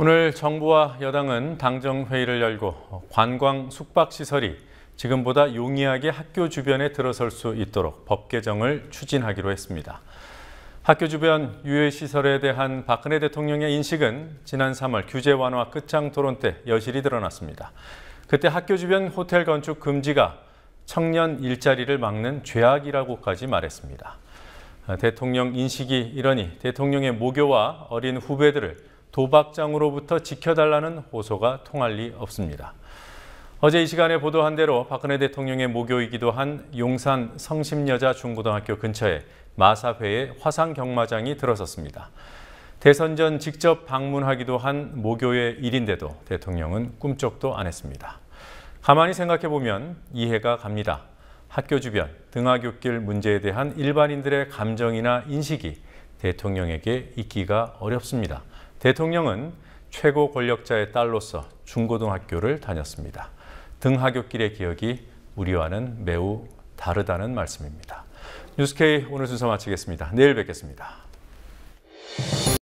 오늘 정부와 여당은 당정회의를 열고 관광 숙박시설이 지금보다 용이하게 학교 주변에 들어설 수 있도록 법 개정을 추진하기로 했습니다. 학교 주변 유해시설에 대한 박근혜 대통령의 인식은 지난 3월 규제 완화 끝장 토론 때 여실히 드러났습니다. 그때 학교 주변 호텔 건축 금지가 청년 일자리를 막는 죄악이라고까지 말했습니다. 대통령 인식이 이러니 대통령의 모교와 어린 후배들을 도박장으로부터 지켜달라는 호소가 통할 리 없습니다. 어제 이 시간에 보도한 대로 박근혜 대통령의 모교이기도 한 용산 성심여자 중고등학교 근처에 마사회의 화상 경마장이 들어섰습니다. 대선 전 직접 방문하기도 한 모교의 일인데도 대통령은 꿈쩍도 안 했습니다. 가만히 생각해 보면 이해가 갑니다. 학교 주변 등하굣길 문제에 대한 일반인들의 감정이나 인식이 대통령에게 있기가 어렵습니다. 대통령은 최고 권력자의 딸로서 중고등학교를 다녔습니다. 등하굣길의 기억이 우리와는 매우 다르다는 말씀입니다. 뉴스케이 오늘 순서 마치겠습니다. 내일 뵙겠습니다.